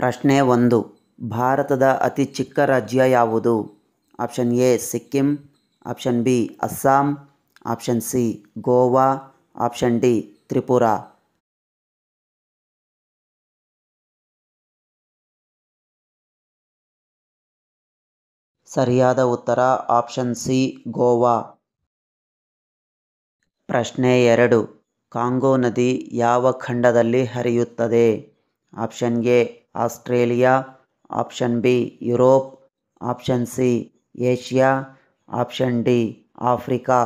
ಪ್ರಶ್ನೆ ಒಂದು ಭಾರತದ ಅತಿ ಚಿಕ್ಕ ರಾಜ್ಯ ಯಾವುದು option A Sikkim option B Assam option C Goa option D Tripura ಸರಿಯಾದ ಉತ್ತರ ಆಪ್ಷನ್ ಸಿ ಗೋವಾ ಪ್ರಶ್ನೆ ಎರಡು ಕಾಂಗೋ ನದಿ ಯಾವ ಖಂಡದಲ್ಲಿ ಹರಿಯುತ್ತದೆ option A Australia option B Europe option C Asia option D Africa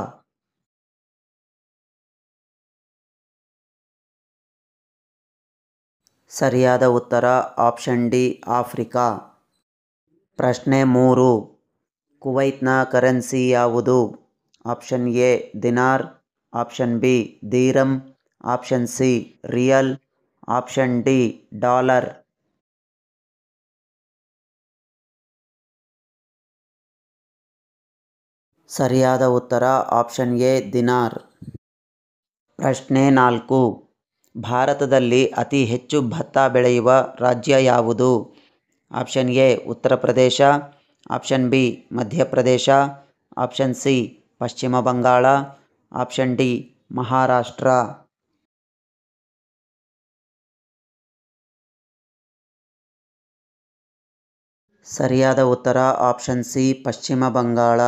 ಸರಿಯಾದ ಉತ್ತರ ಆಪ್ಷನ್ ಡಿ ಆಫ್ರಿಕಾ ಪ್ರಶ್ನೆ ಮೂರು ಕುವೈತ್ನ ಕರೆನ್ಸಿ ಯಾವುದು option A dinar option B dirham option C riyal option D dollar ಸರಿಯಾದ ಉತ್ತರ ಆಪ್ಷನ್ ಎ ದಿನಾರ್ ಪ್ರಶ್ನೆ ನಾಲ್ಕು ಭಾರತದಲ್ಲಿ ಅತಿ ಹೆಚ್ಚು ಭತ್ತ ಬೆಳೆಯುವ ರಾಜ್ಯ ಯಾವುದು ಆಪ್ಷನ್ ಎ ಉತ್ತರ ಪ್ರದೇಶ option B Madhya Pradesh option C ಪಶ್ಚಿಮ ಬಂಗಾಳ ಆಪ್ಷನ್ ಡಿ ಮಹಾರಾಷ್ಟ್ರ ಸರಿಯಾದ ಉತ್ತರ ಆಪ್ಷನ್ ಸಿ ಪಶ್ಚಿಮ ಬಂಗಾಳ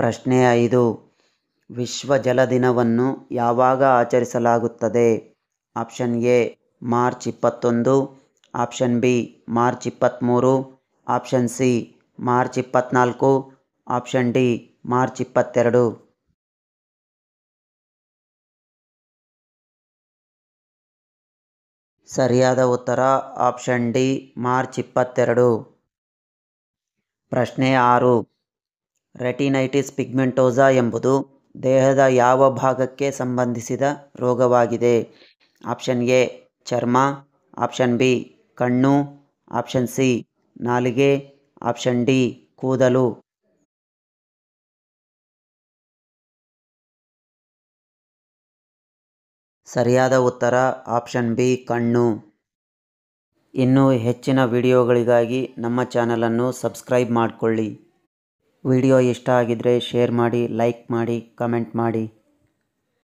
ಪ್ರಶ್ನೆ ಐದು ವಿಶ್ವ ಜಲ ದಿನವನ್ನು ಯಾವಾಗ ಆಚರಿಸಲಾಗುತ್ತದೆ ಆಪ್ಷನ್ ಎ ಮಾರ್ಚ್ ಇಪ್ಪತ್ತೊಂದು ಆಪ್ಷನ್ ಬಿ ಮಾರ್ಚ್ ಇಪ್ಪತ್ತ್ಮೂರು ಆಪ್ಷನ್ ಸಿ ಮಾರ್ಚ್ ಇಪ್ಪತ್ತ್ನಾಲ್ಕು ಆಪ್ಷನ್ ಡಿ ಮಾರ್ಚ್ ಇಪ್ಪತ್ತೆರಡು ಸರಿಯಾದ ಉತ್ತರ ಆಪ್ಷನ್ ಡಿ ಮಾರ್ಚ್ ಇಪ್ಪತ್ತೆರಡು ಪ್ರಶ್ನೆ ಆರು ರೆಟಿನೈಟಿಸ್ ಪಿಗ್ಮೆಂಟೋಸ ಎಂಬುದು ದೇಹದ ಯಾವ ಭಾಗಕ್ಕೆ ಸಂಬಂಧಿಸಿದ ರೋಗವಾಗಿದೆ ಆಪ್ಷನ್ ಎ ಚರ್ಮ ಆಪ್ಷನ್ ಬಿ ಕಣ್ಣು ಆಪ್ಷನ್ ಸಿ ನಾಲಿಗೆ ಆಪ್ಷನ್ ಡಿ ಕೂದಲು ಸರಿಯಾದ ಉತ್ತರ ಆಪ್ಷನ್ ಬಿ ಕಣ್ಣು ಇನ್ನೂ ಹೆಚ್ಚಿನ ವಿಡಿಯೋಗಳಿಗಾಗಿ ನಮ್ಮ ಚಾನಲನ್ನು ಸಬ್ಸ್ಕ್ರೈಬ್ ಮಾಡಿಕೊಳ್ಳಿ ವಿಡಿಯೋ ಇಷ್ಟ ಆಗಿದ್ರೆ ಶೇರ್ ಮಾಡಿ ಲೈಕ್ ಮಾಡಿ ಕಮೆಂಟ್ ಮಾಡಿ